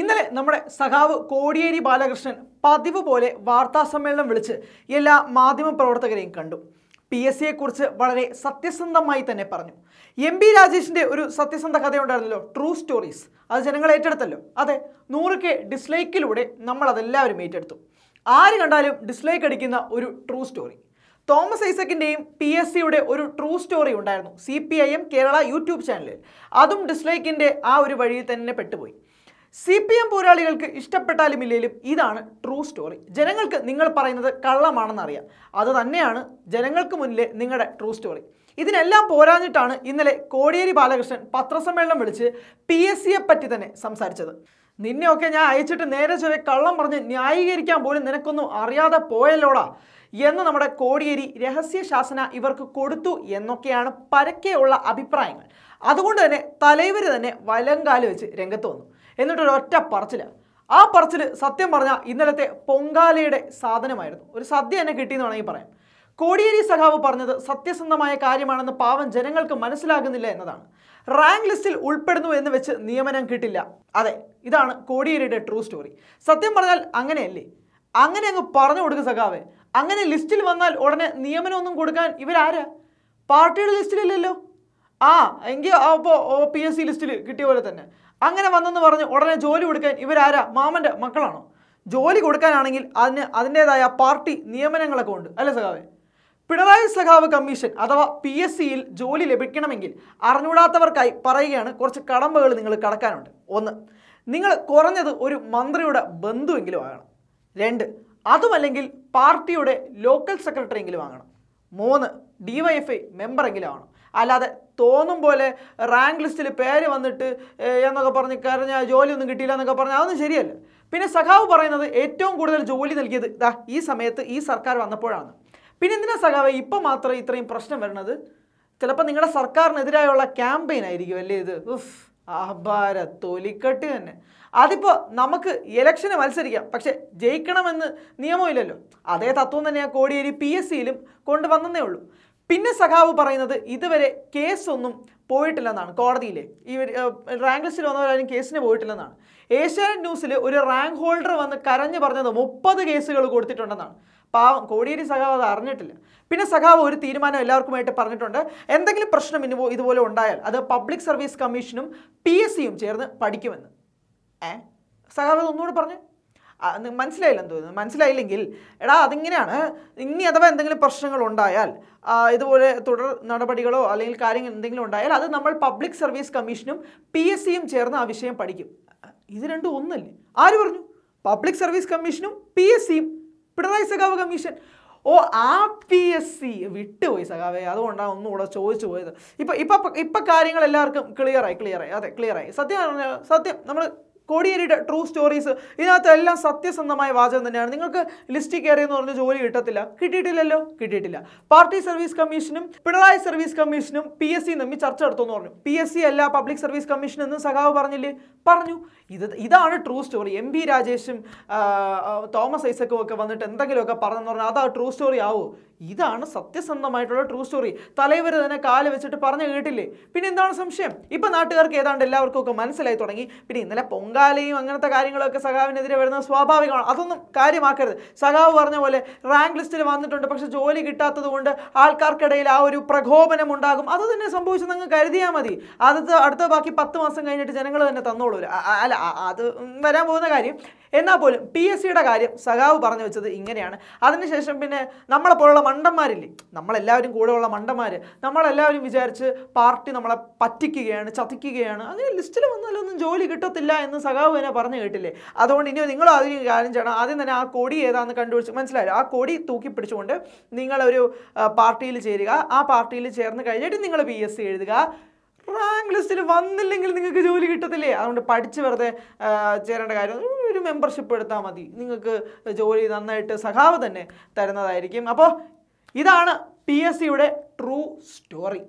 ഇന്നലെ നമ്മുടെ സഖാവ് കോടിയേരി ബാലകൃഷ്ണൻ പതിവ് പോലെ വാർത്താ സമ്മേളനം വിളിച്ച് എല്ലാ മാധ്യമ പ്രവർത്തകരെയും കണ്ടു പി എസ് സിയെക്കുറിച്ച് വളരെ സത്യസന്ധമായി തന്നെ പറഞ്ഞു എം ബി രാജേഷിൻ്റെ ഒരു സത്യസന്ധ കഥയുണ്ടായിരുന്നല്ലോ ട്രൂ സ്റ്റോറീസ് അത് ജനങ്ങൾ ഏറ്റെടുത്തല്ലോ അതെ നൂറ് കെ ഡിസ്ലൈക്കിലൂടെ നമ്മൾ ഏറ്റെടുത്തു ആര് കണ്ടാലും ഡിസ്ലൈക്ക് അടിക്കുന്ന ഒരു ട്രൂ സ്റ്റോറി തോമസ് ഐസക്കിൻ്റെയും പി എസ് സിയുടെ ഒരു ട്രൂ സ്റ്റോറി ഉണ്ടായിരുന്നു C P I M Kerala YouTube ചാനലിൽ അതും ഡിസ്ലൈക്കിൻ്റെ ആ ഒരു വഴിയിൽ തന്നെ പെട്ടുപോയി സി പി എം പോരാളികൾക്ക് ഇഷ്ടപ്പെട്ടാലും ഇല്ലെങ്കിലും ഇതാണ് ട്രൂ സ്റ്റോറി ജനങ്ങൾക്ക് നിങ്ങൾ പറയുന്നത് കള്ളമാണെന്നറിയാം അത് തന്നെയാണ് ജനങ്ങൾക്ക് മുന്നിലെ നിങ്ങളുടെ ട്രൂ സ്റ്റോറി ഇതിനെല്ലാം പോരാഞ്ഞിട്ടാണ് ഇന്നലെ കോടിയേരി ബാലകൃഷ്ണൻ പത്രസമ്മേളനം വിളിച്ച് പി എസ് സിയെ പറ്റി തന്നെ സംസാരിച്ചത് നിന്നെയൊക്കെ ഞാൻ അയച്ചിട്ട് നേരെ ചെറിയ കള്ളം പറഞ്ഞ് ന്യായീകരിക്കാൻ പോലും നിനക്കൊന്നും അറിയാതെ പോയല്ലോടാ എന്ന് നമ്മുടെ കോടിയേരി രഹസ്യ ശാസന ഇവർക്ക് കൊടുത്തു എന്നൊക്കെയാണ് പരക്കെയുള്ള അഭിപ്രായങ്ങൾ അതുകൊണ്ട് തന്നെ തലൈവർ തന്നെ വലങ്കാല് വെച്ച് രംഗത്ത് വന്നു എന്നിട്ടൊരു ഒറ്റ പറച്ചില്ല ആ പറച്ചിൽ സത്യം പറഞ്ഞാൽ ഇന്നലത്തെ പൊങ്കാലയുടെ സാധനമായിരുന്നു ഒരു സദ്യ എന്നെ കിട്ടിയെന്ന് വേണമെങ്കിൽ പറയാം കോടിയേരി സഖാവ് പറഞ്ഞത് സത്യസന്ധമായ കാര്യമാണെന്ന് പാവം ജനങ്ങൾക്ക് മനസ്സിലാകുന്നില്ല എന്നതാണ് റാങ്ക് ലിസ്റ്റിൽ ഉൾപ്പെടുന്നു എന്ന് വെച്ച് നിയമനം കിട്ടില്ല അതെ ഇതാണ് കോടിയേരിയുടെ ട്രൂ സ്റ്റോറി സത്യം പറഞ്ഞാൽ അങ്ങനെയല്ലേ അങ്ങനെ അങ്ങ് പറഞ്ഞു കൊടുക്കുക സഖാവേ അങ്ങനെ ലിസ്റ്റിൽ വന്നാൽ ഉടനെ നിയമനമൊന്നും കൊടുക്കാൻ ഇവരാരാ പാർട്ടിയുടെ ലിസ്റ്റിലല്ലല്ലോ ആ എങ്കിൽ അപ്പോൾ പി എസ് സി ലിസ്റ്റിൽ കിട്ടിയ പോലെ തന്നെ അങ്ങനെ വന്നെന്ന് പറഞ്ഞ് ഉടനെ ജോലി കൊടുക്കാൻ ഇവരാരാ മാമൻ്റെ മക്കളാണോ ജോലി കൊടുക്കാനാണെങ്കിൽ അതിന് അതിൻ്റേതായ പാർട്ടി നിയമനങ്ങളൊക്കെ ഉണ്ട് അല്ലേ സഖാവേ പിണറായി സഖാവ് കമ്മീഷൻ അഥവാ പി എസ് സിയിൽ ജോലി ലഭിക്കണമെങ്കിൽ അറിഞ്ഞൂടാത്തവർക്കായി പറയുകയാണ് കുറച്ച് കടമ്പകൾ നിങ്ങൾ കടക്കാനുണ്ട് ഒന്ന് നിങ്ങൾ കുറഞ്ഞത് ഒരു മന്ത്രിയുടെ ബന്ധുവെങ്കിലും ആകണം രണ്ട് അതുമല്ലെങ്കിൽ പാർട്ടിയുടെ ലോക്കൽ എങ്കിലും ആകണം മൂന്ന് ഡിവൈഎഫ്ഐ മെമ്പറെങ്കിലും ആകണം അല്ലാതെ തോന്നും പോലെ റാങ്ക് ലിസ്റ്റിൽ പേര് വന്നിട്ട് എന്നൊക്കെ പറഞ്ഞ് കരഞ്ഞ ജോലിയൊന്നും കിട്ടിയില്ല എന്നൊക്കെ പറഞ്ഞാൽ അതൊന്നും ശരിയല്ല പിന്നെ സഖാവ് പറയുന്നത് ഏറ്റവും കൂടുതൽ ജോലി നൽകിയത് ഇതാ ഈ സമയത്ത് ഈ സർക്കാർ വന്നപ്പോഴാണ് പിന്നെ എന്തിനാ സഖാവ് ഇപ്പം മാത്രം ഇത്രയും പ്രശ്നം വരുന്നത് ചിലപ്പോൾ നിങ്ങളുടെ സർക്കാരിനെതിരായുള്ള ക്യാമ്പയിൻ ആയിരിക്കും അല്ലേ ഇത് ഉഫ് അപാര തൊലിക്കെട്ട് തന്നെ അതിപ്പോൾ നമുക്ക് ഇലക്ഷന് മത്സരിക്കാം പക്ഷേ ജയിക്കണമെന്ന് നിയമമില്ലല്ലോ അതേ തത്വം തന്നെയാണ് കോടിയേരി പി എസ് സിയിലും കൊണ്ടുവന്നതേ ഉള്ളൂ പിന്നെ സഖാവ് പറയുന്നത് ഇതുവരെ കേസൊന്നും പോയിട്ടില്ലെന്നാണ് കോടതിയിലെ ഈ റാങ്ക് ലിസ്റ്റിൽ വന്നവരാരും കേസിന് പോയിട്ടില്ലെന്നാണ് ഏഷ്യാനെറ്റ് ന്യൂസിൽ ഒരു റാങ്ക് ഹോൾഡർ വന്ന് കരഞ്ഞു പറഞ്ഞത് മുപ്പത് കേസുകൾ കൊടുത്തിട്ടുണ്ടെന്നാണ് പാവം കോടിയേരി സഖാവ് അത് അറിഞ്ഞിട്ടില്ല പിന്നെ സഖാവ് ഒരു തീരുമാനം എല്ലാവർക്കുമായിട്ട് പറഞ്ഞിട്ടുണ്ട് എന്തെങ്കിലും പ്രശ്നം ഇനി ഇതുപോലെ ഉണ്ടായാൽ അത് പബ്ലിക് സർവീസ് കമ്മീഷനും പി ചേർന്ന് പഠിക്കുമെന്ന് ഏ സഖാവ് ഒന്നുകൂടെ പറഞ്ഞു മനസ്സിലായില്ലെന്ന് തോന്നുന്നു മനസ്സിലായില്ലെങ്കിൽ എടാ അതിങ്ങനെയാണ് ഇനി അഥവാ എന്തെങ്കിലും പ്രശ്നങ്ങൾ ഉണ്ടായാൽ ഇതുപോലെ തുടർ നടപടികളോ അല്ലെങ്കിൽ കാര്യങ്ങൾ എന്തെങ്കിലും ഉണ്ടായാൽ അത് നമ്മൾ പബ്ലിക് സർവീസ് കമ്മീഷനും പി എസ് സിയും ചേർന്ന് ആ വിഷയം പഠിക്കും ഇത് രണ്ടും ഒന്നല്ലേ ആര് പറഞ്ഞു പബ്ലിക് സർവീസ് കമ്മീഷനും പി എസ് സിയും പിണറായി സഖാവ് കമ്മീഷൻ ഓ ആ പി എസ് സി വിട്ടുപോയി സഖാവേ അതുകൊണ്ടാണ് ഒന്നുകൂടെ ചോദിച്ചു പോയത് ഇപ്പം ഇപ്പം ഇപ്പം കാര്യങ്ങൾ എല്ലാവർക്കും ക്ലിയറായി ക്ലിയറായി അതെ ക്ലിയറായി സത്യം സത്യം നമ്മൾ കോടിയേരിയുടെ ട്രൂ സ്റ്റോറീസ് ഇതിനകത്ത് എല്ലാം സത്യസന്ധമായ വാചകം തന്നെയാണ് നിങ്ങൾക്ക് ലിസ്റ്റിൽ കയറി എന്ന് പറഞ്ഞ ജോലി കിട്ടത്തില്ല കിട്ടിയിട്ടില്ലല്ലോ കിട്ടിയിട്ടില്ല പാർട്ടി സർവീസ് കമ്മീഷനും പിണറായി സർവീസ് കമ്മീഷനും പി എസ് സി നമ്മി ചർച്ച നടത്തുമെന്ന് പറഞ്ഞു പി എസ് സി അല്ല പബ്ലിക് സർവീസ് കമ്മീഷൻ എന്ന് സഖാവ് പറഞ്ഞില്ലേ പറഞ്ഞു ഇത് ഇതാണ് ട്രൂ സ്റ്റോറി എം പി രാജേഷും തോമസ് ഐസക്കും ഒക്കെ വന്നിട്ട് എന്തെങ്കിലുമൊക്കെ പറഞ്ഞെന്ന് പറഞ്ഞാൽ അതാ ട്രൂ സ്റ്റോറി ആവോ ഇതാണ് സത്യസന്ധമായിട്ടുള്ള ട്രൂ സ്റ്റോറി തലവർ തന്നെ കാല് വെച്ചിട്ട് പറഞ്ഞു കേട്ടില്ലേ പിന്നെ എന്താണ് സംശയം ഇപ്പം നാട്ടുകാർക്ക് ഏതാണ്ട് എല്ലാവർക്കും ഒക്കെ മനസ്സിലായി തുടങ്ങി പിന്നെ ഇന്നലെ പൊങ്ക പൊങ്കാലയും അങ്ങനത്തെ കാര്യങ്ങളൊക്കെ സഖാവിനെതിരെ വരുന്നത് സ്വാഭാവികമാണ് അതൊന്നും കാര്യമാക്കരുത് സഖാവ് പറഞ്ഞ പോലെ റാങ്ക് ലിസ്റ്റിൽ വന്നിട്ടുണ്ട് പക്ഷെ ജോലി കിട്ടാത്തത് കൊണ്ട് ആൾക്കാർക്കിടയിൽ ആ ഒരു പ്രകോപനം ഉണ്ടാകും അത് തന്നെ സംഭവിച്ചു നിങ്ങൾ കരുതിയാൽ മതി അടുത്ത അടുത്ത ബാക്കി പത്ത് മാസം കഴിഞ്ഞിട്ട് ജനങ്ങൾ തന്നെ തന്നോളൂ അല്ല അത് വരാൻ പോകുന്ന കാര്യം എന്നാൽ പോലും പി എസ് സിയുടെ കാര്യം സഖാവ് പറഞ്ഞു വെച്ചത് ഇങ്ങനെയാണ് അതിനുശേഷം പിന്നെ നമ്മളെ പോലുള്ള മണ്ടന്മാരില്ലേ നമ്മളെല്ലാവരും കൂടെയുള്ള മണ്ടന്മാർ നമ്മളെല്ലാവരും വിചാരിച്ച് പാർട്ടി നമ്മളെ പറ്റിക്കുകയാണ് ചതിക്കുകയാണ് അങ്ങനെ ലിസ്റ്റിൽ വന്നാലൊന്നും ജോലി കിട്ടത്തില്ല എന്ന് സഖാവ് തന്നെ പറഞ്ഞു കേട്ടില്ലേ അതുകൊണ്ട് ഇനി നിങ്ങൾ ആദ്യം കാര്യം ചെയ്യണം ആദ്യം തന്നെ ആ കൊടി ഏതാണെന്ന് കണ്ടുപിടിച്ച് മനസ്സിലായോ ആ കൊടി തൂക്കി പിടിച്ചുകൊണ്ട് നിങ്ങളൊരു പാർട്ടിയിൽ ചേരുക ആ പാർട്ടിയിൽ ചേർന്ന് കഴിഞ്ഞിട്ട് നിങ്ങൾ പി എസ് സി എഴുതുക റാങ്ക് ലിസ്റ്റിൽ വന്നില്ലെങ്കിൽ നിങ്ങൾക്ക് ജോലി കിട്ടത്തില്ലേ അതുകൊണ്ട് പഠിച്ച് വെറുതെ ചേരേണ്ട കാര്യം ഒരു മെമ്പർഷിപ്പ് എടുത്താൽ മതി നിങ്ങൾക്ക് ജോലി നന്നായിട്ട് സഖാവ് തന്നെ തരുന്നതായിരിക്കും അപ്പോൾ ഇതാണ് പി എസ് സിയുടെ ട്രൂ സ്റ്റോറി